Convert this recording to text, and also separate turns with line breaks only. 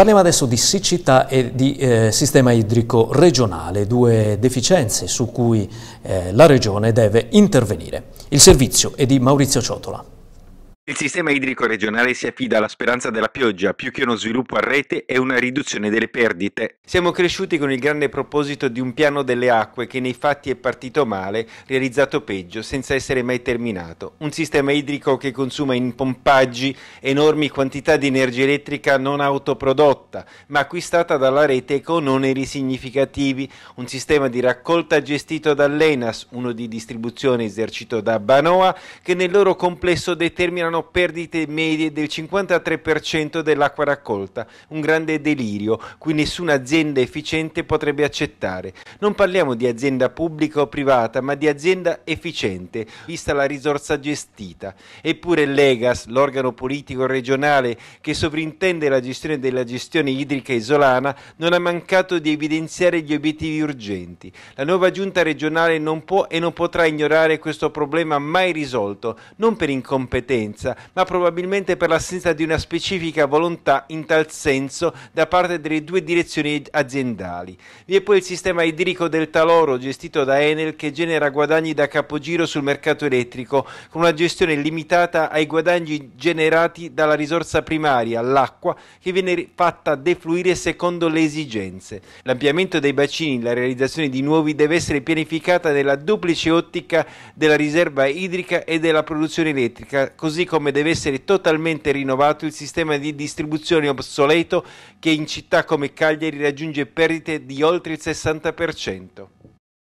Parliamo adesso di siccità e di eh, sistema idrico regionale, due deficienze su cui eh, la Regione deve intervenire. Il servizio è di Maurizio Ciotola. Il sistema idrico regionale si affida alla speranza della pioggia più che uno sviluppo a rete e una riduzione delle perdite. Siamo cresciuti con il grande proposito di un piano delle acque che nei fatti è partito male, realizzato peggio, senza essere mai terminato. Un sistema idrico che consuma in pompaggi enormi quantità di energia elettrica non autoprodotta, ma acquistata dalla rete con oneri significativi. Un sistema di raccolta gestito dall'ENAS, uno di distribuzione esercito da Banoa, che nel loro complesso determinano sono perdite medie del 53% dell'acqua raccolta, un grande delirio cui nessuna azienda efficiente potrebbe accettare. Non parliamo di azienda pubblica o privata, ma di azienda efficiente, vista la risorsa gestita. Eppure l'EGAS, l'organo politico regionale che sovrintende la gestione della gestione idrica isolana, non ha mancato di evidenziare gli obiettivi urgenti. La nuova giunta regionale non può e non potrà ignorare questo problema mai risolto, non per incompetenza, scienza, ma probabilmente per l'assenza di una specifica volontà in tal senso da parte delle due direzioni aziendali. Vi è poi il sistema idrico del Taloro gestito da Enel che genera guadagni da capogiro sul mercato elettrico con una gestione limitata ai guadagni generati dalla risorsa primaria, l'acqua, che viene fatta defluire secondo le esigenze. L'ampliamento dei bacini, la realizzazione di nuovi deve essere pianificata nella duplice ottica della riserva idrica e della produzione elettrica, così come deve essere totalmente rinnovato il sistema di distribuzione obsoleto che in città come Cagliari raggiunge perdite di oltre il 60%.